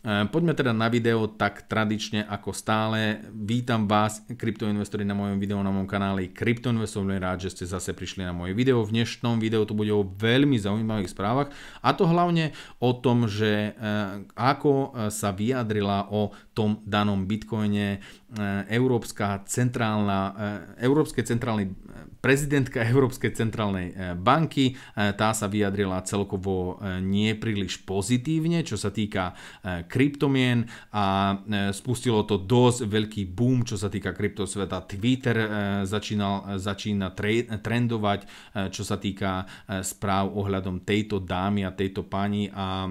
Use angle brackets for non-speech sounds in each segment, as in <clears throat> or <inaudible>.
E, poďme teda na video tak tradične ako stále. Vítam vás, kryptoinvestori, na mojom videu na mojom kanáli Kryptoinvestor. Veľmi rád, že ste zase prišli na moje video. V dnešnom videu to bude o veľmi zaujímavých správach a to hlavne o tom, že e, ako e, sa vyjadrila o tom danom bitcoine Európska centrálna, Európskej centrálnej, prezidentka Európskej centrálnej banky. Tá sa vyjadrila celkovo nie príliš pozitívne, čo sa týka kryptomien a e, spustilo to dosť veľký boom, čo sa týka kryptosveta. Twitter e, začínal, začína trendovať, e, čo sa týka správ ohľadom tejto dámy a tejto pani a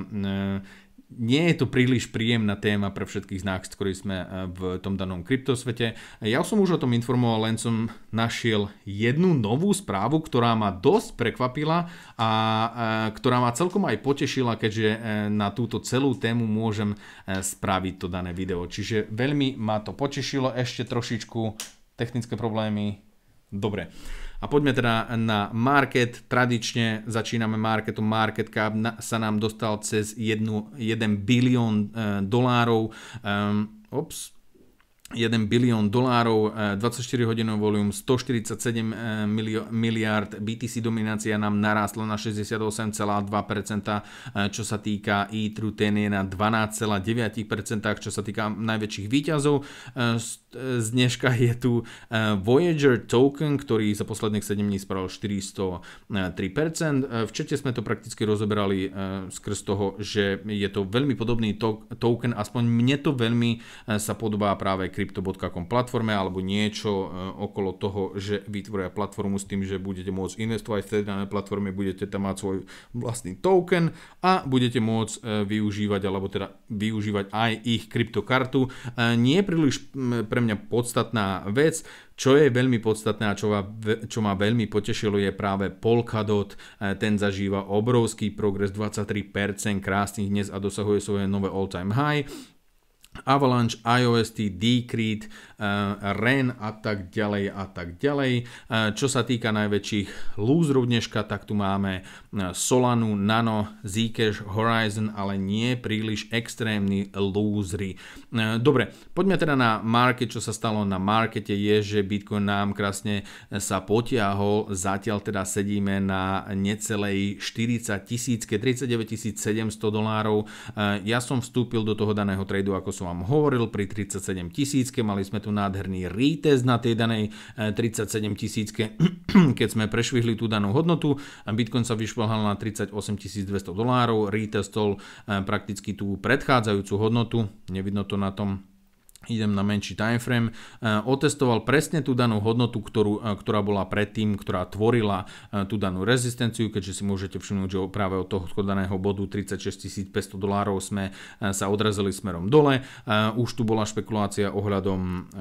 nie je to príliš príjemná téma pre všetkých z nás, ktorí sme eh, v tom danom kryptosvete. Ja som už o tom informoval, len som našiel jednu novú správu, ktorá ma dosť prekvapila a eh, ktorá ma celkom aj potešila, keďže eh, na túto celú tému môžem spraviť to dané video. Čiže veľmi ma to potešilo, ešte trošičku technické problémy. Dobre. A poďme teda na market. Tradične začíname marketom. Market cap sa nám dostal cez 1 bilión e, dolárov. Um, ops, 1 bilión dolárov, 24 hodinov volum, 147 miliard, BTC dominácia nám narástla na 68,2%, e, čo sa týka e-true ten je na 12,9%, čo sa týka najväčších výťazov, e, z dneška je tu e, Voyager token, ktorý za posledných 7 dní spravil 403%. E, v čete sme to prakticky rozoberali e, skrz toho, že je to veľmi podobný token, aspoň mne to veľmi sa podobá práve crypto.com platforme alebo niečo okolo toho, že vytvoria platformu s tým, že budete môcť investovať v tej danej platforme, budete tam mať svoj vlastný token a budete môcť využívať alebo teda využívať aj ich kryptokartu. Nie príliš pre pre mňa podstatná vec. Čo je veľmi podstatné a čo ma, čo ma veľmi potešilo je práve Polkadot. E, ten zažíva obrovský progres 23% krásnych dnes a dosahuje svoje nové all-time high. Avalanche, IOST, Decreed, uh, eh, REN a tak ďalej a tak ďalej. Uh, čo sa týka najväčších lúzrov dneška, tak tu máme eh, Solanu, Nano, Zcash, Horizon, ale nie príliš extrémny lúzry. Uh, dobre, poďme teda na market, čo sa stalo na markete je, že Bitcoin nám krásne sa potiahol, zatiaľ teda sedíme na necelej 40 tisícke, 39 700 dolárov. Ja som vstúpil do toho daného tradu, ako som vám hovoril, pri 37 tisícke, mali sme tu nádherný retest na tej danej 37 e, tisícke, <clears throat> keď sme prešvihli tú danú hodnotu, Bitcoin sa vyšplhal na 38 200 dolárov, retestol e, prakticky tú predchádzajúcu hodnotu, nevidno to na tom idem na menší timeframe, e, otestoval presne tú danú hodnotu, ktorú, e, ktorá bola predtým, ktorá tvorila e, tú danú rezistenciu, keďže si môžete všimnúť, že práve od toho daného bodu 36 500 dolárov sme sa odrazili smerom dole. Už tu bola špekulácia ohľadom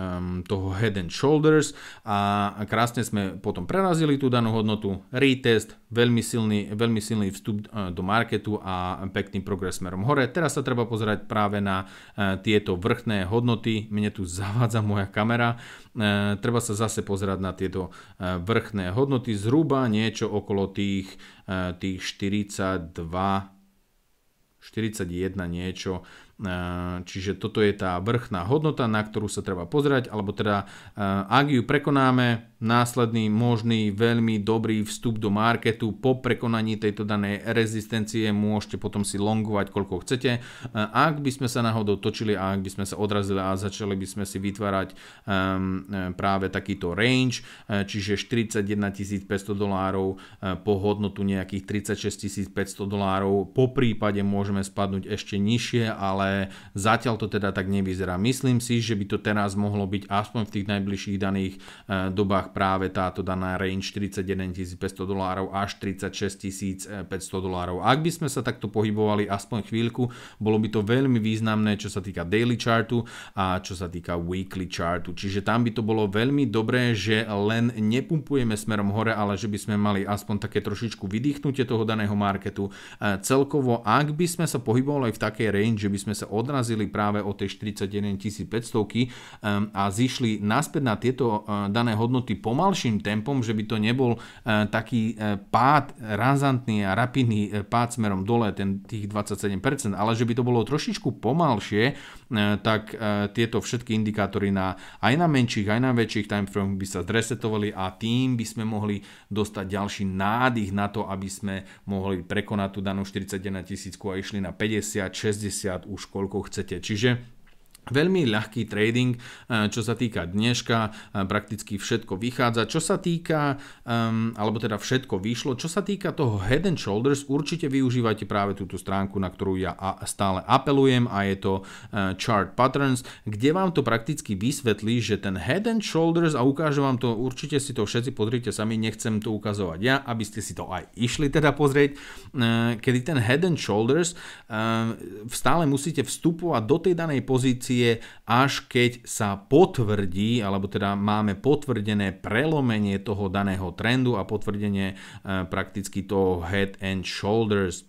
toho head and shoulders a krásne sme potom prerazili tú danú hodnotu, retest, veľmi silný, veľmi silný vstup do marketu a pekný progres smerom hore. Teraz sa treba pozerať práve na tieto vrchné hodnoty, minúty, mne tu zavádza moja kamera. E, treba sa zase pozerať na tieto e, vrchné hodnoty, zhruba niečo okolo tých, e, tých 42, 41 niečo Čiže toto je tá vrchná hodnota, na ktorú sa treba pozerať, alebo teda ak ju prekonáme, následný možný veľmi dobrý vstup do marketu po prekonaní tejto danej rezistencie môžete potom si longovať koľko chcete. Ak by sme sa náhodou točili a ak by sme sa odrazili a začali by sme si vytvárať práve takýto range, čiže 41 500 dolárov po hodnotu nejakých 36 500 dolárov, po prípade môžeme spadnúť ešte nižšie, ale ale zatiaľ to teda tak nevyzerá. Myslím si, že by to teraz mohlo byť aspoň v tých najbližších daných e, dobách práve táto daná range 41 500 dolárov až 36 500 dolárov. Ak by sme sa takto pohybovali aspoň chvíľku, bolo by to veľmi významné, čo sa týka daily chartu a čo sa týka weekly chartu. Čiže tam by to bolo veľmi dobré, že len nepumpujeme smerom hore, ale že by sme mali aspoň také trošičku vydýchnutie toho daného marketu. E, celkovo, ak by sme sa pohybovali v takej range, že by sme sa odrazili práve od tej 41 500 ehm, a zišli naspäť na tieto eh, dané hodnoty pomalším tempom, že by to nebol eh, taký eh, pád razantný a rapidný pád smerom dole, ten tých 27%, ale že by to bolo trošičku pomalšie, E, tak e, tieto všetky indikátory na, aj na menších, aj na väčších timeframe by sa zresetovali a tým by sme mohli dostať ďalší nádych na to, aby sme mohli prekonať tú danú 41 tisícku a išli na 50, 60, už koľko chcete. Čiže Veľmi ľahký trading, eh, čo sa týka dneška, eh, prakticky všetko vychádza. Čo sa týka, ehm, alebo teda všetko vyšlo, čo sa týka toho Head and Shoulders, určite využívajte práve túto stránku, na ktorú ja stále apelujem a je to eh, Chart Patterns, kde vám to prakticky vysvetlí, že ten Head and Shoulders, a ukážem vám to, určite si to všetci pozrite sami, nechcem to ukazovať ja, aby ste si to aj išli teda pozrieť, kedy ten Head and Shoulders stále musíte vstupovať do tej danej pozície, relácie, až keď sa potvrdí, alebo teda máme potvrdené prelomenie toho daného trendu a potvrdenie eh, prakticky toho head and shoulders.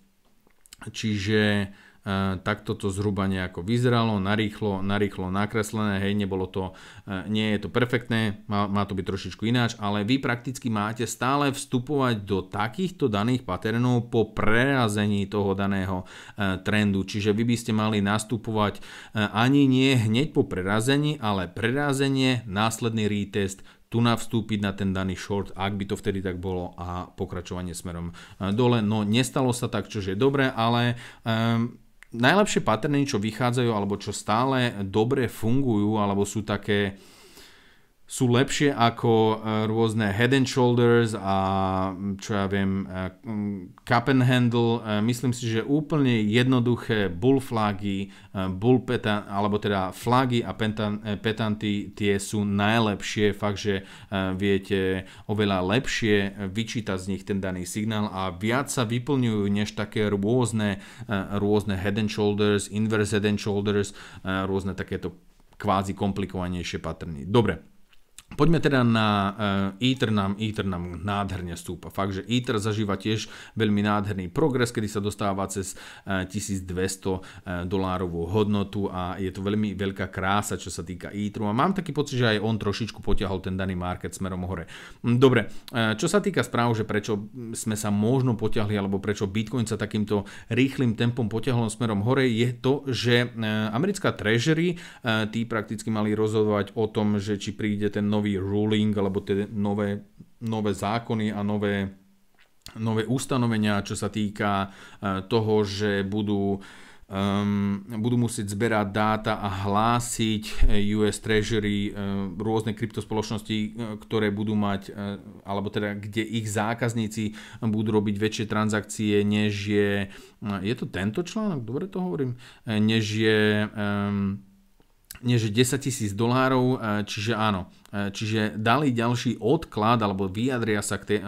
Čiže E, takto to zhruba nejako vyzeralo, narýchlo, narýchlo nakreslené, hej, nebolo to, e, nie je to perfektné, má, má to byť trošičku ináč, ale vy prakticky máte stále vstupovať do takýchto daných paternov po prerazení toho daného e, trendu, čiže vy by ste mali nastupovať ani nie hneď po prerazení, ale prerazenie, následný retest, tu navstúpiť na ten daný short, ak by to vtedy tak bolo a pokračovanie smerom dole. No nestalo sa tak, čo je dobré, ale um, najlepšie paterny, čo vychádzajú alebo čo stále dobre fungujú alebo sú také sú lepšie ako e, rôzne head and shoulders a čo ja viem e, cup and handle. E, myslím si, že úplne jednoduché bull flagy, bull petan, alebo teda flagy a pentan, petanty tie sú najlepšie. Fakt, že viete oveľa lepšie vyčítať z nich ten daný signál a viac sa vyplňujú než také rôzne, rôzne head and shoulders, inverse head and shoulders, rôzne takéto kvázi komplikovanejšie patrny. Dobre, Poďme teda na ITER eh, nám, ITER nám nádherne stúpa. Fakt, že ITER zažíva tiež veľmi nádherný progres, kedy sa dostáva cez 1200 eh, eh, dolárovú hodnotu a je to veľmi veľká krása, čo sa týka ITERu. A mám taký pocit, že aj on trošičku potiahol ten daný market smerom hore. Hm, dobre, čo sa týka správ, že prečo sme sa možno potiahli, alebo prečo Bitcoin sa takýmto rýchlým tempom potiahol smerom hore, je to, že americká Treasury, tí prakticky mali rozhodovať o tom, že či príde ten nový nový ruling alebo tie nové, nové zákony a nové, nové ustanovenia, čo sa týka e, toho, že budú um, budú musieť zberať dáta a hlásiť e, US Treasury um, rôzne kryptospoločnosti, ktoré budú mať, um, alebo teda kde ich zákazníci budú robiť väčšie transakcie, než je, je to tento článok, dobre to hovorím, než je, um, než je 10 tisíc dolárov, čiže áno, E, čiže dali ďalší odklad, alebo vyjadria sa e,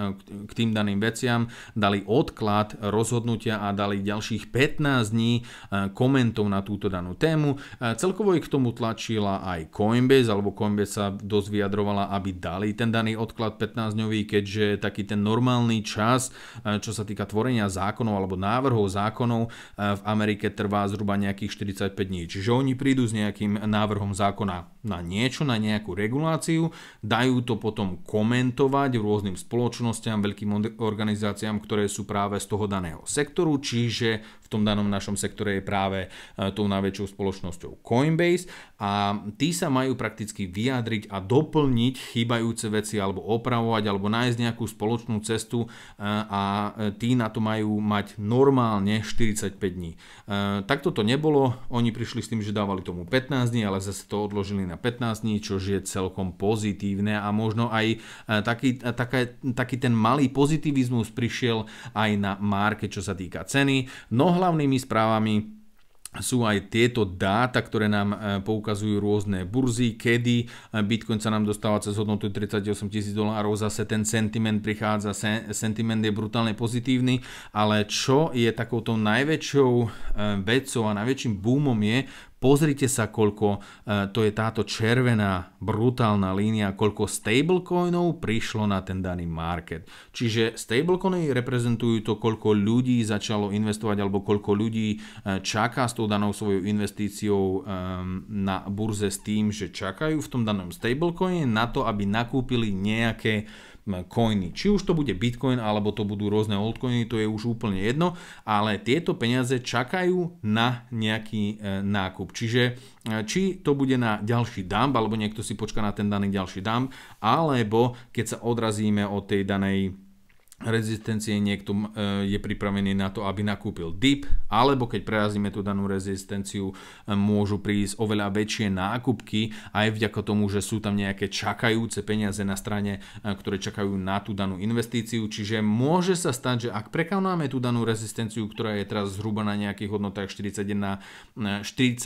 k tým daným veciam, dali odklad rozhodnutia a dali ďalších 15 dní e, komentov na túto danú tému. Celkovo ich k tomu tlačila aj Coinbase, alebo Coinbase sa dosť vyjadrovala, aby dali ten daný odklad 15-dňový, keďže taký ten normálny čas, čo sa týka tvorenia zákonov alebo návrhov zákonov v Amerike trvá zhruba nejakých 45 dní. Čiže oni prídu s nejakým návrhom zákona na niečo, na nejakú reguláciu, informáciu, dajú to potom komentovať rôznym spoločnosťam, veľkým organizáciám, ktoré sú práve z toho daného sektoru, čiže tom danom našom sektore je práve e, tou najväčšou spoločnosťou Coinbase a tí sa majú prakticky vyjadriť a doplniť chýbajúce veci alebo opravovať alebo nájsť nejakú spoločnú cestu e, a e, tí na to majú mať normálne 45 dní. Takto to nebolo, oni prišli s tým, že dávali tomu 15 dní, ale zase to odložili na 15 dní, čo je celkom pozitívne a možno aj taký, taká, taký ten malý pozitivizmus prišiel aj na Marke, čo sa týka ceny. No hlavnými správami sú aj tieto dáta, ktoré nám e, poukazujú rôzne burzy, kedy e, Bitcoin sa nám dostáva cez hodnotu 38 tisíc dolárov, zase ten sentiment prichádza, sentiment je brutálne pozitívny, ale čo je takouto najväčšou e, vecou a najväčším boomom je Pozrite sa, koľko e, to je táto červená brutálna línia, koľko stablecoinov prišlo na ten daný market. Čiže stablecoiny reprezentujú to, koľko ľudí začalo investovať alebo koľko ľudí e, čaká s tou danou svojou investíciou e, na burze s tým, že čakajú v tom danom stablecoine na to, aby nakúpili nejaké coiny. Či už to bude Bitcoin, alebo to budú rôzne altcoiny, to je už úplne jedno, ale tieto peniaze čakajú na nejaký e, nákup. Čiže e, či to bude na ďalší dump, alebo niekto si počká na ten daný ďalší dump, alebo keď sa odrazíme od tej danej Rezistencie niekto e, je pripravený na to, aby nakúpil dip, alebo keď prerazíme tú danú rezistenciu, e, môžu prísť oveľa väčšie nákupky, aj vďaka tomu, že sú tam nejaké čakajúce peniaze na strane, e, ktoré čakajú na tú danú investíciu, čiže môže sa stať, že ak prekonáme tú danú rezistenciu, ktorá je teraz zhruba na nejakých hodnotách 41, 41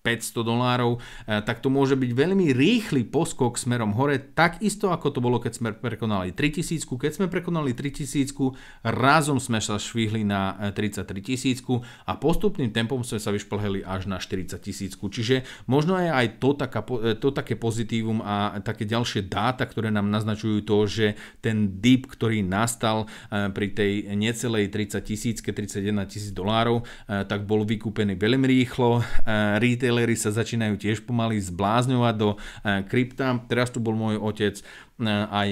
500 dolárov, e, tak to môže byť veľmi rýchly poskok smerom hore, takisto ako to bolo, keď sme prekonali 3000. Keď sme prekonali 3000, razom sme sa švihli na 33 e, tisícku a postupným tempom sme sa vyšplheli až na 40 tisícku. Čiže možno je aj to, taká, e, to také pozitívum a také ďalšie dáta, ktoré nám naznačujú to, že ten dip, ktorý nastal pri tej necelej 30 tisícke, 31 tisíc dolárov, tak bol vykúpený veľmi rýchlo. Retail Rockefellery sa začínajú tiež pomaly zblázňovať do e, krypta. Teraz tu bol môj otec, e, aj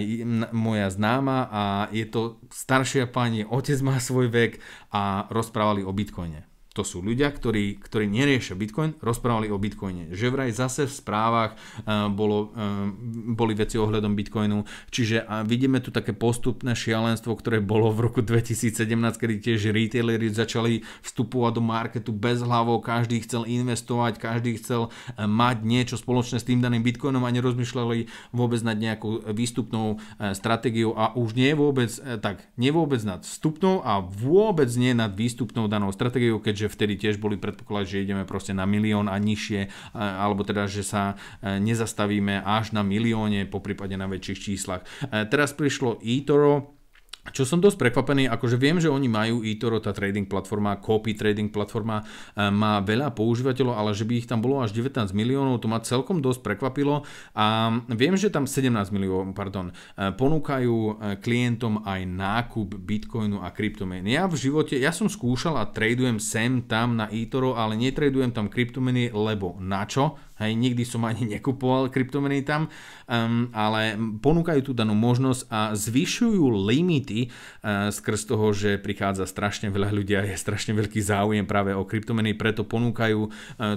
moja známa a je to staršia pani, otec má svoj vek a rozprávali o bitcoine to sú ľudia, ktorí, ktorí neriešia Bitcoin, rozprávali o Bitcoine. Že vraj zase v správach eh, bolo, eh, boli veci ohľadom Bitcoinu. Čiže vidíme tu také postupné šialenstvo, ktoré bolo v roku 2017, kedy tiež retaileri začali vstupovať do marketu bez hlavo, každý chcel investovať, každý chcel eh, mať niečo spoločné s tým daným Bitcoinom a nerozmýšľali vôbec nad nejakou výstupnou stratégiou a už nie vôbec, tak nie vôbec nad vstupnou a vôbec nie nad výstupnou danou stratégiou, keďže že vtedy tiež boli predpoklad, že ideme proste na milión a nižšie, alebo teda, že sa e, nezastavíme až na milióne, po prípade na väčších číslach. E, teraz prišlo eToro, čo som dosť prekvapený, akože viem, že oni majú eToro, tá trading platforma, copy trading platforma, e, má veľa používateľov, ale že by ich tam bolo až 19 miliónov, to ma celkom dosť prekvapilo a viem, že tam 17 miliónov, pardon, e, ponúkajú e, klientom aj nákup bitcoinu a kryptomeny. Ja v živote, ja som skúšal a tradujem sem tam na eToro, ale netradujem tam kryptomeny, lebo na čo? Hej, nikdy som ani nekupoval kryptomeny tam, um, ale ponúkajú tú danú možnosť a zvyšujú limity uh, skrz toho, že prichádza strašne veľa ľudí a je strašne veľký záujem práve o kryptomeny, preto ponúkajú uh,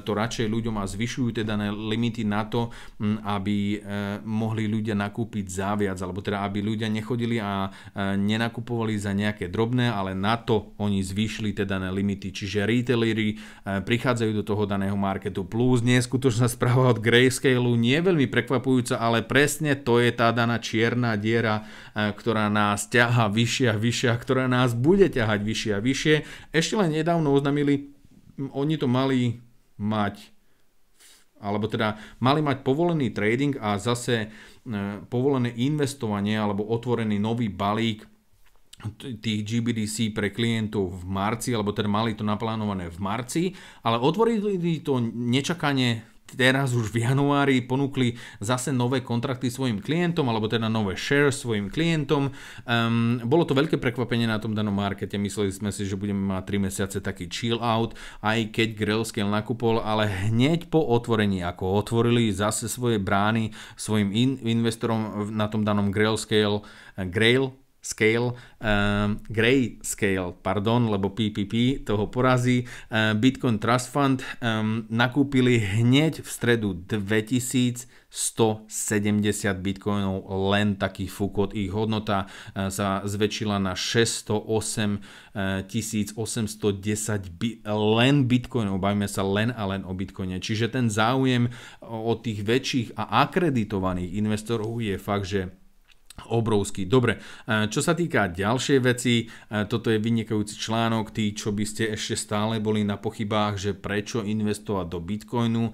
to radšej ľuďom a zvyšujú tie dané limity na to, um, aby uh, mohli ľudia nakúpiť za viac alebo teda aby ľudia nechodili a uh, nenakupovali za nejaké drobné, ale na to oni zvyšili tie dané limity, čiže retailery uh, prichádzajú do toho daného marketu plus neskutočná správa od Grayscaleu nie je veľmi prekvapujúca, ale presne to je tá daná čierna diera, e, ktorá nás ťaha vyššie a vyššie a ktorá nás bude ťahať vyššie a vyššie. Ešte len nedávno oznámili, oni to mali mať alebo teda mali mať povolený trading a zase e, povolené investovanie alebo otvorený nový balík tých GBDC pre klientov v marci, alebo teda mali to naplánované v marci, ale otvorili to nečakane teraz už v januári ponúkli zase nové kontrakty svojim klientom, alebo teda nové share svojim klientom. Um, bolo to veľké prekvapenie na tom danom markete, mysleli sme si, že budeme mať 3 mesiace taký chill out, aj keď Grillscale nakupol, ale hneď po otvorení, ako otvorili zase svoje brány svojim in- investorom na tom danom Grillscale, eh, Grail scale, um, gray scale, pardon, lebo PPP toho porazí. Uh, Bitcoin Trust Fund um, nakúpili hneď v stredu 2170 bitcoinov, len taký fúkot. Ich hodnota sa zväčšila na 608 810 bi- len bitcoinov. Bavíme sa len a len o bitcoine. Čiže ten záujem o tých väčších a akreditovaných investorov je fakt, že obrovský. Dobre, e, čo sa týka ďalšej veci, e, toto je vynikajúci článok, tí, čo by ste ešte stále boli na pochybách, že prečo investovať do Bitcoinu, e,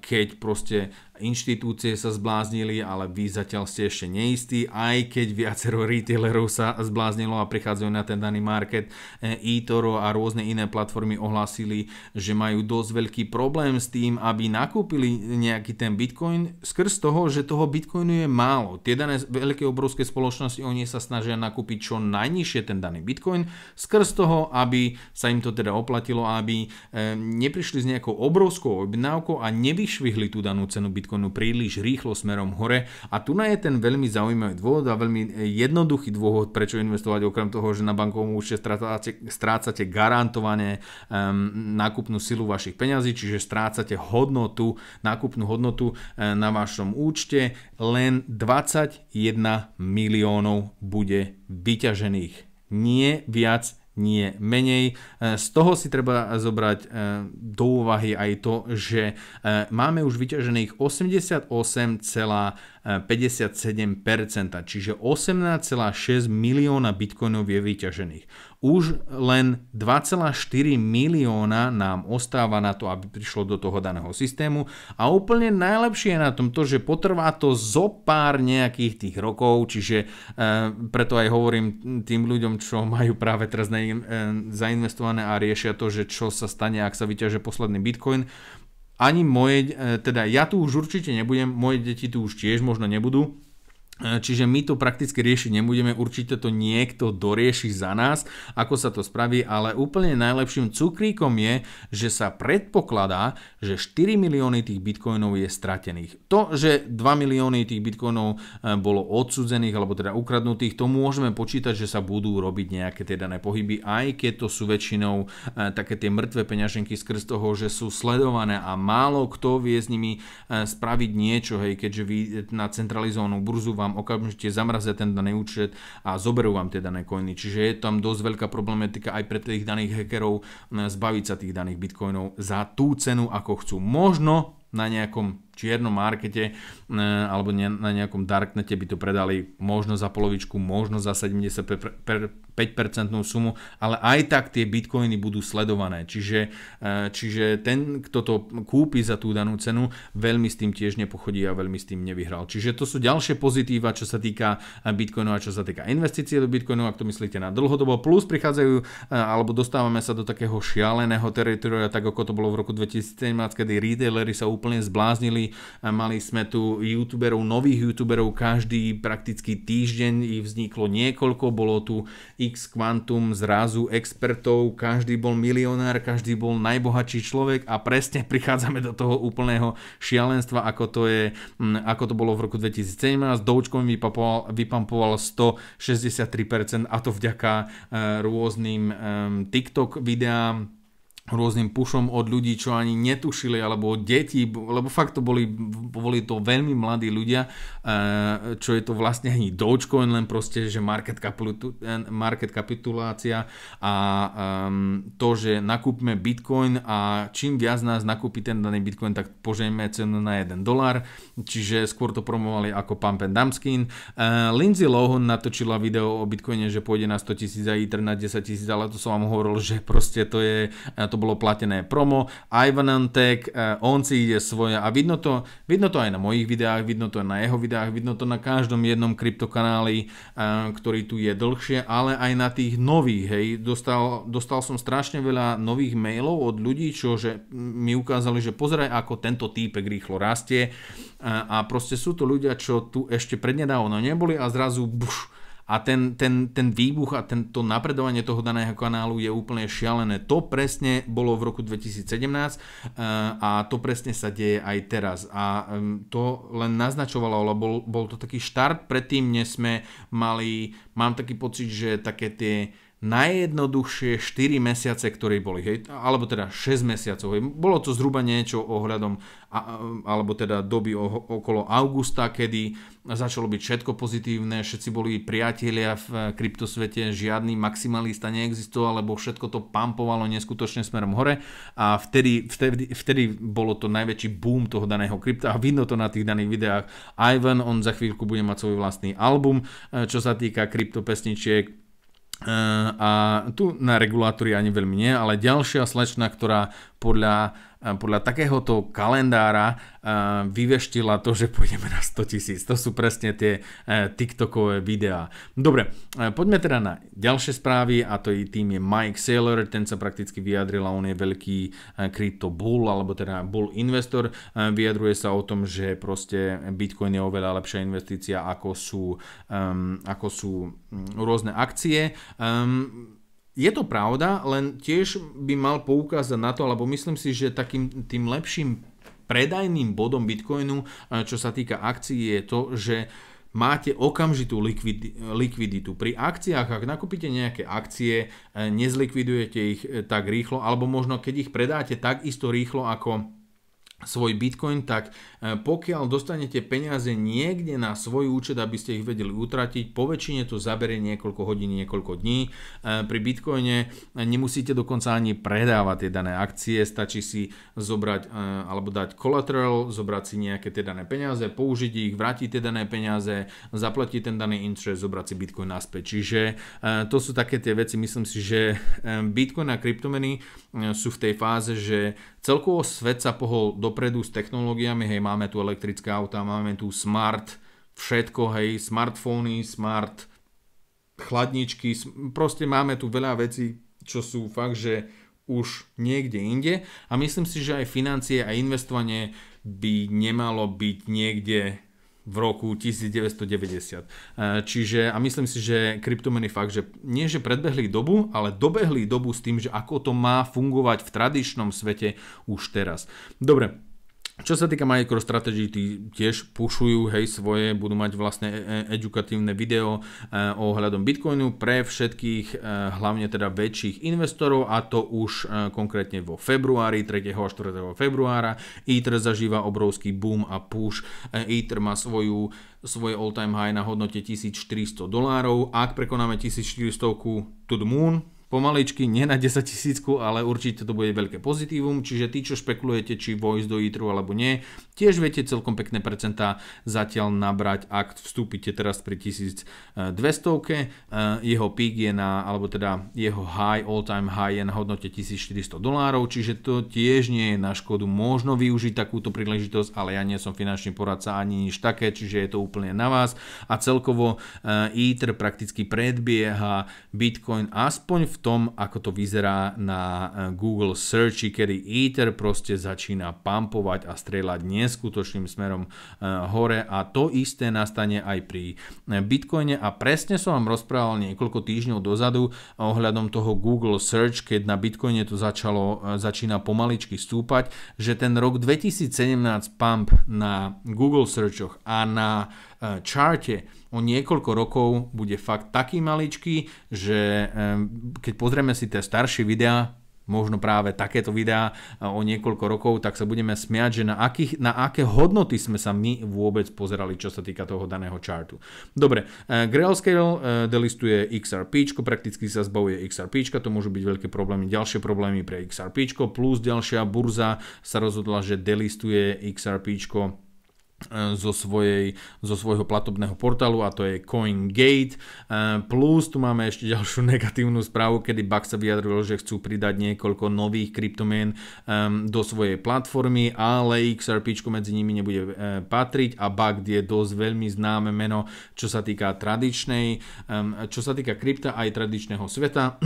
keď proste inštitúcie sa zbláznili, ale vy zatiaľ ste ešte neistí, aj keď viacero <laughs> retailerov sa zbláznilo a prichádzajú na ten daný market. E, eToro a rôzne iné platformy ohlásili, že majú dosť veľký problém s tým, aby nakúpili nejaký ten bitcoin skrz toho, že toho bitcoinu je málo. Tie dané veľké obrovské spoločnosti, oni sa snažia nakúpiť čo najnižšie ten daný bitcoin skrz toho, aby sa im to teda oplatilo, aby e, neprišli s nejakou obrovskou objednávkou a nevyšvihli tú danú cenu bitcoinu Bitcoinu príliš rýchlo smerom hore a tu na je ten veľmi zaujímavý dôvod a veľmi e, jednoduchý dôvod, prečo investovať okrem toho, že na bankovom účte strácate, strácate garantovane um, nákupnú silu vašich peňazí, čiže strácate hodnotu, nákupnú hodnotu um, na vašom účte, len 21 miliónov bude vyťažených. Nie viac nie menej. E, z toho si treba zobrať e, do úvahy aj to, že e, máme už vyťažených 88,57%, čiže 18,6 milióna bitcoinov je vyťažených. Už len 2,4 milióna nám ostáva na to, aby prišlo do toho daného systému a úplne najlepšie je na tom to, že potrvá to zo pár nejakých tých rokov, čiže e, preto aj hovorím tým ľuďom, čo majú práve teraz ne, e, zainvestované a riešia to, že čo sa stane, ak sa vyťaže posledný bitcoin, ani moje, e, teda ja tu už určite nebudem, moje deti tu už tiež možno nebudú, E, čiže my to prakticky riešiť nebudeme, určite to niekto dorieši za nás, ako sa to spraví, ale úplne najlepším cukríkom je, že sa predpokladá, že 4 milióny tých bitcoinov je stratených. To, že 2 milióny tých bitcoinov e, bolo odsudzených alebo teda ukradnutých, to môžeme počítať, že sa budú robiť nejaké tie dané pohyby, aj keď to sú väčšinou e, také tie mŕtve peňaženky skrz toho, že sú sledované a málo kto vie s nimi spraviť niečo, hej, keďže vy na centralizovanú burzu vám vám okamžite zamrazia ten daný účet a zoberú vám tie dané koiny, Čiže je tam dosť veľká problematika aj pre tých daných hackerov zbaviť sa tých daných bitcoinov za tú cenu, ako chcú. Možno na nejakom čiernom markete e, alebo na nejakom darknete by to predali možno za polovičku, možno za 75% sumu, ale aj tak tie bitcoiny budú sledované. Čiže, e, čiže ten, kto to kúpi za tú danú cenu, veľmi s tým tiež nepochodí a veľmi s tým nevyhral. Čiže to sú ďalšie pozitíva, čo sa týka e, bitcoinu a čo sa týka investície do bitcoinu, ak to myslíte na dlhodobo. Plus prichádzajú, alebo dostávame sa do takého šialeného teritoria, tak ako to bolo v roku 2017, kedy retailery sa úplne zbláznili Mali sme tu youtuberov, nových youtuberov, každý prakticky týždeň ich vzniklo niekoľko, bolo tu x kvantum zrazu expertov, každý bol milionár, každý bol najbohatší človek a presne prichádzame do toho úplného šialenstva, ako to, je, ako to bolo v roku 2017. Dogecoin vypampoval, vypampoval 163% a to vďaka e, rôznym e, TikTok videám, rôznym pušom od ľudí, čo ani netušili, alebo od detí, lebo fakt to boli, boli to veľmi mladí ľudia, e, čo je to vlastne ani Dogecoin, len proste, že market, kapitu, market kapitulácia a to, že nakúpme Bitcoin a čím viac nás nakúpi ten daný Bitcoin, tak požijeme cenu na 1 dolar, čiže skôr to promovali ako pump and dump skin. E, Lindsay Lohan natočila video o Bitcoine, že pôjde na 100 tisíc a Ether na 10 tisíc, ale to som vám hovoril, že proste to je, e, to bolo platené promo, Ivan Antek, e, on si ide svoje a vidno to, vidno to aj na mojich videách, vidno to aj na jeho videách, vidno to na každom jednom kryptokanáli, e, ktorý tu je dlhšie, ale aj na tých nových, hej, dostal, dostal som strašne veľa nových mailov od ľudí, čo že mi ukázali, že pozeraj, ako tento týpek rýchlo rastie a, e, a proste sú to ľudia, čo tu ešte prednedávno neboli a zrazu buš, a ten, ten, ten výbuch a ten, to napredovanie toho daného kanálu je úplne šialené. To presne bolo v roku 2017 eh, a to presne sa deje aj teraz. A to len naznačovalo, ale bol, bol to taký štart, predtým sme mali, mám taký pocit, že také tie najjednoduchšie 4 mesiace, ktoré boli, hej, alebo teda 6 mesiacov. Hej. Bolo to zhruba niečo ohľadom, alebo teda doby okolo augusta, kedy začalo byť všetko pozitívne, všetci boli priatelia v eh, kryptosvete, žiadny maximalista neexistoval, lebo všetko to pampovalo neskutočne smerom hore a vtedy, vtedy, vtedy bolo to najväčší boom toho daného krypta a vidno to na tých daných videách. Ivan, on za chvíľku bude mať svoj vlastný album, eh, čo sa týka kryptopesničiek, Ehm, a tu na regulátory ani veľmi nie, ale ďalšia slečna, ktorá podľa, eh, podľa takéhoto kalendára eh, vyveštila to, že pôjdeme na 100 tisíc. To sú presne tie eh, TikTokové videá. Dobre, poďme teda na ďalšie správy a to tým je Mike Saylor, ten sa prakticky vyjadril a on je veľký crypto bull, alebo teda bull investor. Vyjadruje sa o tom, že proste Bitcoin je oveľa lepšia investícia ako sú, um, ako sú hm, rôzne akcie. Um, je to pravda, len tiež by mal poukázať na to, alebo myslím si, že takým tým lepším predajným bodom Bitcoinu, e, čo sa týka akcií, je to, že máte okamžitú likvid, likviditu. Pri akciách, ak nakúpite nejaké akcie, e, nezlikvidujete ich e, tak rýchlo, alebo možno keď ich predáte tak isto rýchlo, ako svoj bitcoin, tak e, pokiaľ dostanete peniaze niekde na svoj účet, aby ste ich vedeli utratiť, po väčšine to zabere niekoľko hodín, niekoľko dní. E, pri bitcoine e, nemusíte dokonca ani predávať tie dané akcie, stačí si zobrať alebo dať collateral, zobrať si nejaké tie dané peniaze, použiť ich, vrátiť tie dané peniaze, zaplatiť ten daný interest, zobrať si bitcoin naspäť. Čiže to sú také tie veci, myslím si, že bitcoin a kryptomeny sú v tej fáze, že celkovo svet sa pohol do dopredu s technológiami, hej, máme tu elektrické auta, máme tu smart, všetko, hej, smartfóny, smart chladničky, proste máme tu veľa vecí, čo sú fakt, že už niekde inde a myslím si, že aj financie a investovanie by nemalo byť niekde v roku 1990. E, čiže a myslím si, že kryptomeny fakt, že nie že predbehli dobu, ale dobehli dobu s tým, že ako to má fungovať v tradičnom svete už teraz. Dobre, čo sa týka MicroStrategy, tí tiež pušujú, hej, svoje, budú mať vlastne e, e, edukatívne video e, ohľadom Bitcoinu pre všetkých, hlavne teda väčších investorov a to už konkrétne vo februári, 3. a 4. februára. ITER zažíva obrovský boom a push. Iter má svoju svoje all-time high na hodnote 1400 dolárov. Ak prekonáme 1400 to the moon, pomaličky, nie na 10 tisícku, ale určite to bude veľké pozitívum, čiže tí, čo špekulujete, či vojsť do ITRU alebo nie, tiež viete celkom pekné percentá zatiaľ nabrať, ak vstúpite teraz pri 1200, e, jeho peak je na, alebo teda jeho high, all time high je na hodnote 1400 dolárov, čiže to tiež nie je na škodu, možno využiť takúto príležitosť, ale ja nie som finančný poradca ani nič také, čiže je to úplne na vás a celkovo ITR e, prakticky predbieha Bitcoin aspoň v tom, ako to vyzerá na eh, Google Search, kedy Ether proste začína pampovať a strieľať neskutočným smerom eh, hore a to isté nastane aj pri eh, Bitcoine a presne som vám rozprával niekoľko týždňov dozadu ohľadom toho Google Search, keď na Bitcoine to začalo, začína pomaličky stúpať, že ten rok 2017 pump na Google Searchoch a na E, čarte o niekoľko rokov bude fakt taký maličký, že e, keď pozrieme si tie staršie videá, možno práve takéto videá e, o niekoľko rokov, tak sa budeme smiať, že na, akých, na aké hodnoty sme sa my vôbec pozerali, čo sa týka toho daného chartu. Dobre, Grailscale delistuje XRP, prakticky sa zbavuje XRP, to môžu byť veľké problémy, ďalšie problémy pre XRP, plus ďalšia burza sa rozhodla, že delistuje XRP E, zo, svojej, zo svojho platobného portálu a to je CoinGate. E, plus tu máme ešte ďalšiu negatívnu správu, kedy Bax sa vyjadril, že chcú pridať niekoľko nových kryptomien e, do svojej platformy, ale XRP medzi nimi nebude patriť a Bax je dosť veľmi známe meno, čo sa týka tradičnej, čo sa týka krypta aj tradičného sveta. <clears throat>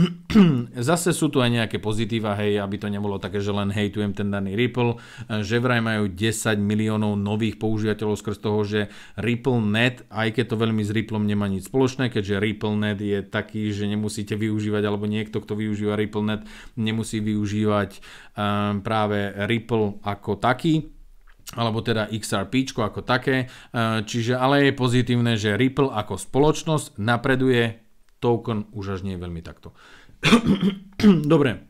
Zase sú tu aj nejaké pozitíva, hej, aby to nebolo také, že len hejtujem ten daný Ripple, že vraj majú 10 miliónov nových používateľov používateľov skrz toho, že RippleNet, aj keď to veľmi s Ripplem nemá nič spoločné, keďže RippleNet je taký, že nemusíte využívať, alebo niekto, kto využíva RippleNet, nemusí využívať um, práve Ripple ako taký, alebo teda XRP ako také. Ehm, čiže ale je pozitívne, že Ripple ako spoločnosť napreduje, token už až nie je veľmi takto. <coughs> Dobre,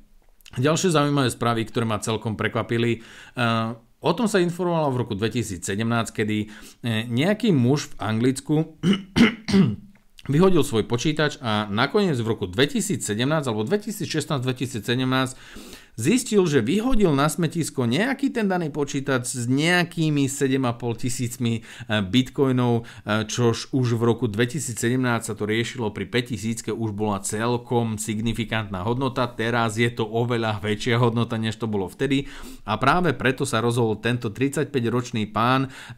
Ďalšie zaujímavé správy, ktoré ma celkom prekvapili. Ehm, O tom sa informovalo v roku 2017, kedy e, nejaký muž v Anglicku <clears throat> vyhodil svoj počítač a nakoniec v roku 2017 alebo 2016-2017 zistil, že vyhodil na smetisko nejaký ten daný počítač s nejakými 7,5 tisícmi eh, bitcoinov, eh, čož už v roku 2017 sa to riešilo pri 5000 už bola celkom signifikantná hodnota, teraz je to oveľa väčšia hodnota, než to bolo vtedy a práve preto sa rozhodol tento 35-ročný pán, eh,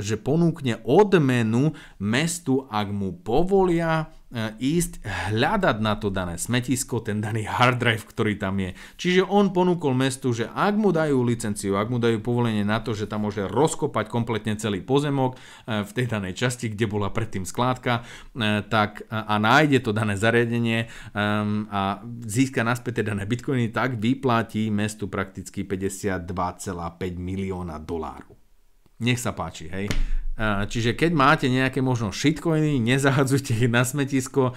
že ponúkne odmenu mestu, ak mu povolia E, ísť hľadať na to dané smetisko, ten daný hard drive, ktorý tam je. Čiže on ponúkol mestu, že ak mu dajú licenciu, ak mu dajú povolenie na to, že tam môže rozkopať kompletne celý pozemok e, v tej danej časti, kde bola predtým skládka, e, tak a nájde to dané zariadenie a získa naspäť tie dané bitcoiny, tak vyplatí mestu prakticky 52,5 milióna dolárov. Nech sa páči, hej. Čiže keď máte nejaké možno shitcoiny, nezahadzujte ich na smetisko,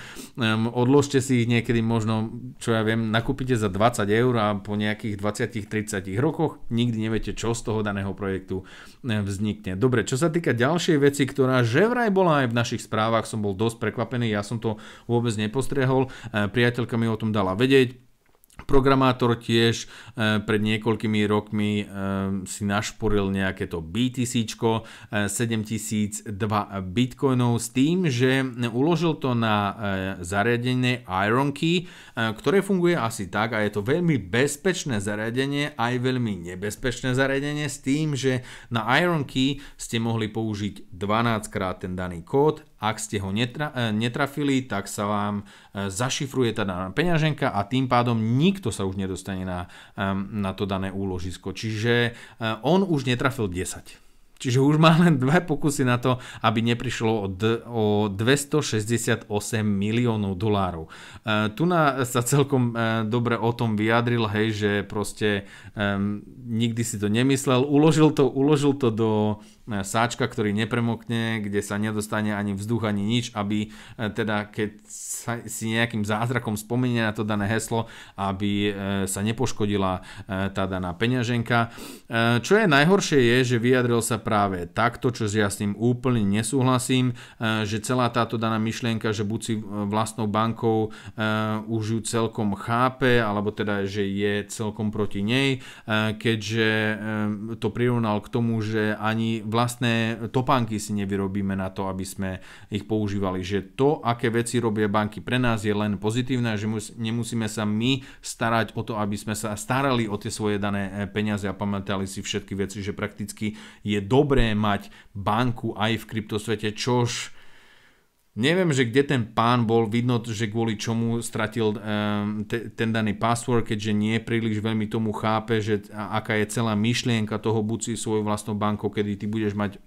odložte si ich niekedy možno, čo ja viem, nakúpite za 20 eur a po nejakých 20-30 rokoch nikdy neviete, čo z toho daného projektu vznikne. Dobre, čo sa týka ďalšej veci, ktorá že vraj bola aj v našich správach, som bol dosť prekvapený, ja som to vôbec nepostrehol, e, priateľka mi o tom dala vedieť, Programátor tiež e, pred niekoľkými rokmi e, si našporil nejaké to BTC, 7002 e, bitcoinov s tým, že uložil to na zariadenie Key, ktoré funguje asi tak a je to veľmi bezpečné zariadenie, aj veľmi nebezpečné zariadenie s tým, že na Key ste mohli použiť 12 krát ten daný kód ak ste ho netra, e, netrafili, tak sa vám e, zašifruje tá daná peňaženka a tým pádom nikto sa už nedostane na, na to dané úložisko. Čiže e, on už netrafil 10. Čiže už má len dve pokusy na to, aby neprišlo o, d- o 268 miliónov dolárov. E, tu na, sa celkom e, dobre o tom vyjadril, hej, že proste e, nikdy si to nemyslel, uložil to, uložil to do E, sáčka, ktorý nepremokne, kde sa nedostane ani vzduch, ani nič, aby e, teda keď sa, si nejakým zázrakom spomenie na to dané heslo, aby e, sa nepoškodila tá daná peňaženka. Čo je najhoršie je, že vyjadril sa práve takto, čo ja s ním úplne nesúhlasím, že celá táto daná myšlienka, že buď si vlastnou bankou už ju celkom chápe, alebo teda, že je celkom proti nej, keďže to prirovnal k tomu, že ani vlastnou vlastné topánky si nevyrobíme na to, aby sme ich používali. Že to, aké veci robia banky pre nás je len pozitívne, že mus, nemusíme sa my starať o to, aby sme sa starali o tie svoje dané e, peniaze a pamätali si všetky veci, že prakticky je dobré mať banku aj v kryptosvete, čož Neviem, že kde ten pán bol, vidno, že kvôli čomu stratil um, te, ten daný password, keďže nie príliš veľmi tomu chápe, že aká je celá myšlienka toho, buď si svoju vlastnú banku, kedy ty budeš mať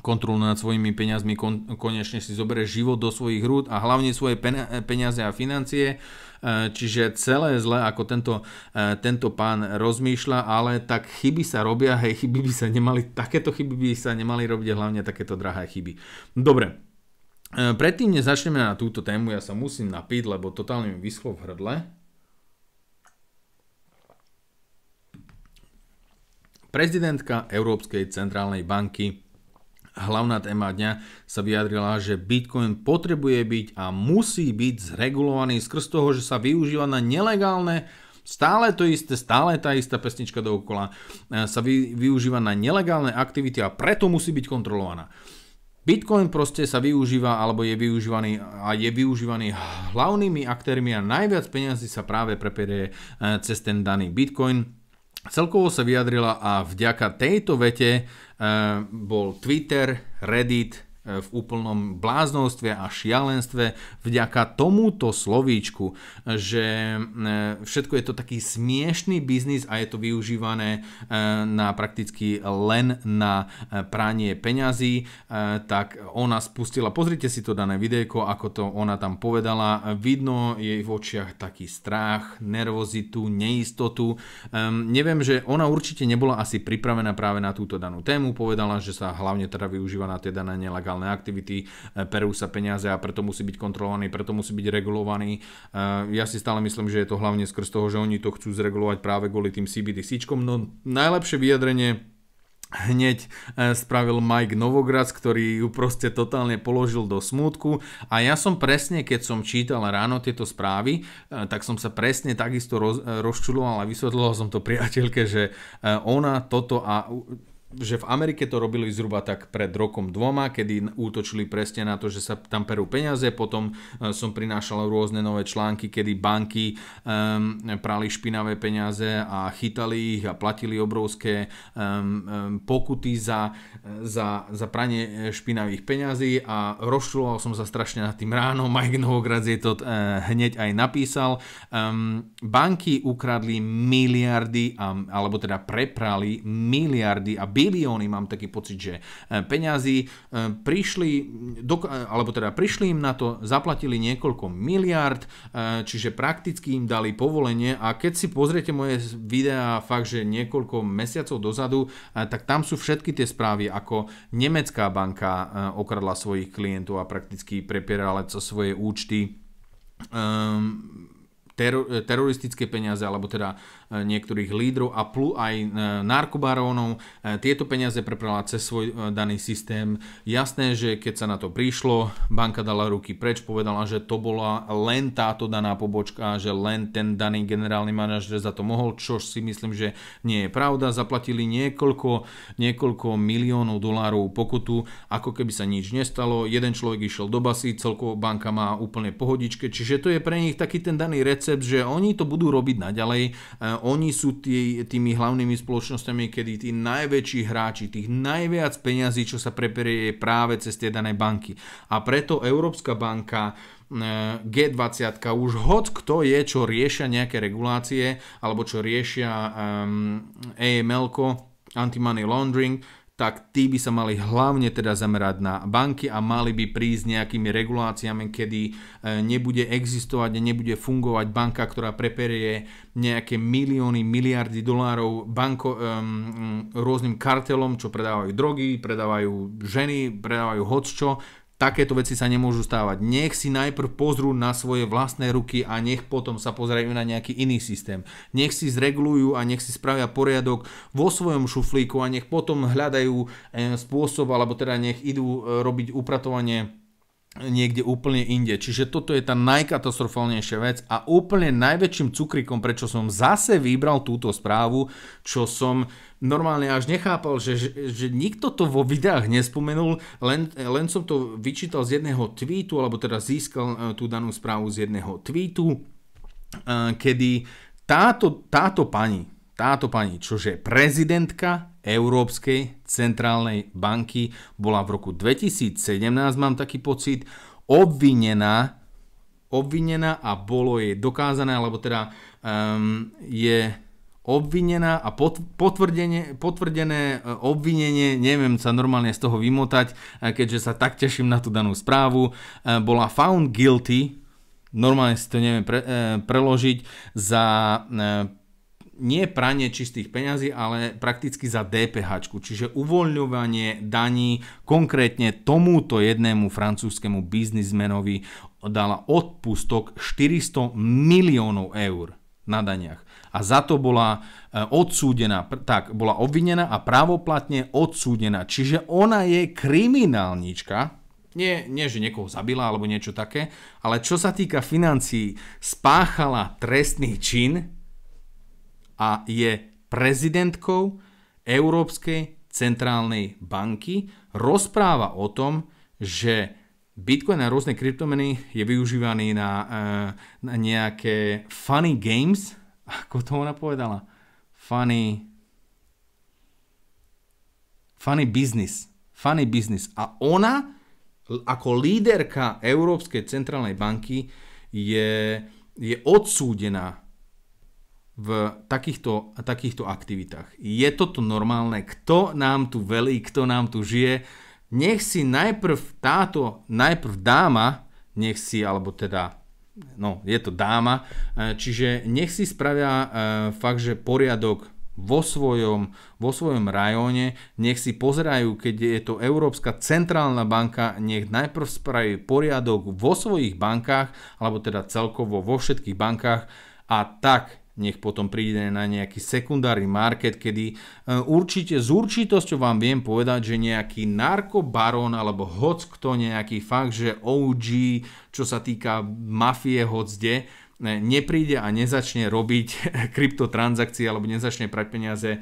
kontrolu nad svojimi peniazmi, kon, konečne si zoberieš život do svojich rúd a hlavne svoje pen, peniaze a financie. Ehm, čiže celé zle, ako tento, ehm, tento pán rozmýšľa, ale tak chyby sa robia, hej, chyby by sa nemali, takéto chyby by sa nemali robiť, hlavne takéto drahé chyby. Dobre, E, predtým, než začneme na túto tému, ja sa musím napiť, lebo totálne mi vyschlo v hrdle. Prezidentka Európskej centrálnej banky hlavná téma dňa sa vyjadrila, že Bitcoin potrebuje byť a musí byť zregulovaný skrz toho, že sa využíva na nelegálne Stále to isté, stále tá istá pesnička dookola e, sa vy, využíva na nelegálne aktivity a preto musí byť kontrolovaná. Bitcoin proste sa využíva alebo je využívaný a je využívaný hlavnými aktérmi a najviac peniazí sa práve preperie e, cez ten daný Bitcoin. Celkovo sa vyjadrila a vďaka tejto vete e, bol Twitter, Reddit, Eh, v úplnom bláznovstve a šialenstve vďaka tomuto slovíčku, eh, že eh, všetko je to taký smiešný biznis a je to využívané na prakticky len na pranie peňazí, tak ona spustila, pozrite si to dané videjko, ako to ona tam povedala, vidno jej v očiach taký strach, nervozitu, neistotu. Ehm, neviem, že ona určite nebola asi pripravená práve na túto danú tému, povedala, že sa hlavne teda využíva na tie dané nelegálne nelegálne aktivity, e, perú sa peniaze a preto musí byť kontrolovaný, preto musí byť regulovaný. E, ja si stále myslím, že je to hlavne skrz toho, že oni to chcú zregulovať práve kvôli tým CBDCčkom. No najlepšie vyjadrenie hneď e, spravil Mike Novogratz, ktorý ju proste totálne položil do smútku a ja som presne, keď som čítal ráno tieto správy, tak som sa presne takisto roz, rozčuloval a vysvetloval som to priateľke, že ona toto a že v Amerike to robili zhruba tak pred rokom dvoma, kedy útočili presne na to, že sa tam perú peniaze, potom e, som prinášal rôzne nové články, kedy banky um, prali špinavé peniaze a chytali ich a platili obrovské um, um, pokuty za, za, za pranie špinavých peňazí a rozčuloval som sa strašne nad tým ráno, <laughs> Mike Novogradz je to uh, hneď aj napísal. Um, banky ukradli miliardy, a, alebo teda preprali miliardy a by bilióny, mám taký pocit, že eh, peňazí eh, prišli, mm, eh, alebo teda prišli im na to, zaplatili niekoľko miliard, čiže prakticky im dali povolenie a keď si pozriete moje videá fakt, že niekoľko mesiacov dozadu, tak tam sú všetky tie správy, ako nemecká banka okradla svojich klientov a prakticky prepierala co svoje účty. Um, teroristické peniaze, alebo teda E, niektorých lídrov a plu aj e, narkobarónov. E, tieto peniaze preprala cez svoj daný systém. Jasné, že keď sa na to prišlo, banka dala ruky preč, povedala, že to bola len táto daná pobočka, že len ten daný generálny manažer za to mohol, čo si myslím, že nie je pravda. Zaplatili niekoľko, niekoľko miliónov dolárov pokutu, ako keby sa nič nestalo. Jeden človek išiel do basy, celkovo banka má úplne pohodičke, čiže to je pre nich taký ten daný recept, že oni to budú robiť naďalej, oni sú tí, tými hlavnými spoločnosťami, kedy tí najväčší hráči, tých najviac peňazí, čo sa preperie je práve cez tie dané banky. A preto Európska banka, e, G20, už hoď kto je, čo riešia nejaké regulácie, alebo čo riešia um, ehm, AML, e anti-money laundering, tak tí by sa mali hlavne teda zamerať na banky a mali by prísť nejakými reguláciami, kedy e, nebude existovať, a nebude fungovať banka, ktorá preperie nejaké milióny, miliardy dolárov banko, um, rôznym kartelom, čo predávajú drogy, predávajú ženy, predávajú čo, Takéto veci sa nemôžu stávať. Nech si najprv pozrú na svoje vlastné ruky a nech potom sa pozerajú na nejaký iný systém. Nech si zregulujú a nech si spravia poriadok vo svojom šuflíku a nech potom hľadajú eh, spôsob, alebo teda nech idú eh, robiť upratovanie niekde úplne inde. Čiže toto je tá najkatastrofálnejšia vec a úplne najväčším cukrikom, prečo som zase vybral túto správu, čo som normálne až nechápal, že, že, že nikto to vo videách nespomenul, len, len som to vyčítal z jedného tweetu, alebo teda získal e, tú danú správu z jedného tweetu, e, kedy táto, táto pani, táto pani, čože prezidentka Európskej centrálnej banky bola v roku 2017, mám taký pocit, obvinená obvinená a bolo jej dokázané, alebo teda um, je obvinená a potvrdenie, potvrdené e, obvinenie, neviem sa normálne z toho vymotať, e, keďže sa tak teším na tú danú správu, e, bola found guilty, normálne si to neviem pre, preložiť, za nie pranie čistých peňazí, ale prakticky za DPH, čiže uvoľňovanie daní konkrétne tomuto jednému francúzskému biznismenovi dala odpustok 400 miliónov eur na daniach. A za to bola e, odsúdená, tak bola obvinená a právoplatne odsúdená. Čiže ona je kriminálnička, nie, nie, že niekoho zabila alebo niečo také, ale čo sa týka financií, spáchala trestný čin, a je prezidentkou Európskej centrálnej banky, rozpráva o tom, že Bitcoin a rôzne kryptomeny je využívaný na, eh, na nejaké funny games, <laughs> ako to ona povedala, funny, funny business, funny business. A ona ako líderka Európskej centrálnej banky je, je odsúdená v takýchto, takýchto aktivitách. Je toto normálne? Kto nám tu velí, kto nám tu žije? Nech si najprv táto, najprv dáma, nech si, alebo teda, no, je to dáma, eh, čiže nech si spravia e, fakt, že poriadok vo svojom, vo svojom rajóne, nech si pozerajú, keď je to Európska centrálna banka, nech najprv spraví poriadok vo svojich bankách, alebo teda celkovo vo všetkých bankách a tak nech potom príde na nejaký sekundárny market, kedy e, určite s určitosťou vám viem povedať, že nejaký narkobarón alebo hoc kto nejaký fakt, že OG, čo sa týka mafie hoc kde, e, nepríde a nezačne robiť <laughs> kryptotransakcie alebo nezačne prať peniaze e,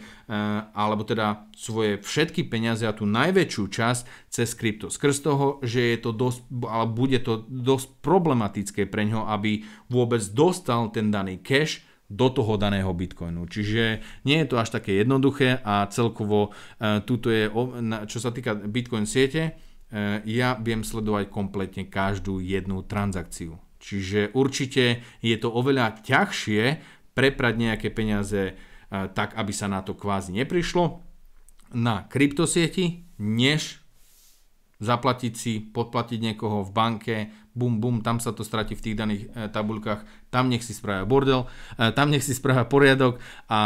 alebo teda svoje všetky peniaze a tú najväčšiu časť cez krypto. Skrz toho, že je to dosť, bude to dosť problematické pre ňo, aby vôbec dostal ten daný cash, do toho daného bitcoinu. Čiže nie je to až také jednoduché a celkovo e, tuto je, čo sa týka bitcoin siete, e, ja viem sledovať kompletne každú jednu transakciu. Čiže určite je to oveľa ťažšie preprať nejaké peniaze e, tak, aby sa na to kvázi neprišlo na kryptosieti, než zaplatiť si, podplatiť niekoho v banke, bum, bum, tam sa to stratí v tých daných eh, tabulkách, tam nech si spravia bordel, eh, tam nech si spravia poriadok a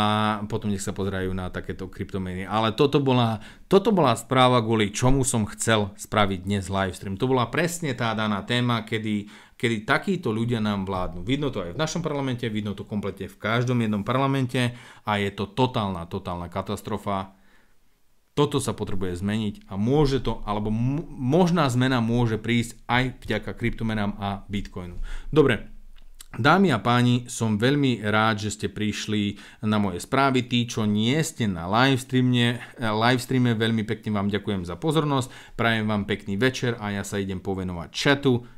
potom nech sa pozerajú na takéto kryptomeny. Ale toto bola, toto bola správa, kvôli čomu som chcel spraviť dnes livestream. To bola presne tá daná téma, kedy, kedy takíto ľudia nám vládnu. Vidno to aj v našom parlamente, vidno to kompletne v každom jednom parlamente a je to totálna, totálna katastrofa toto sa potrebuje zmeniť a môže to, alebo možná zmena môže prísť aj vďaka kryptomenám a bitcoinu. Dobre, Dámy a páni, som veľmi rád, že ste prišli na moje správy. Tí, čo nie ste na livestreame, eh, livestreame veľmi pekne vám ďakujem za pozornosť, prajem vám pekný večer a ja sa idem povenovať chatu.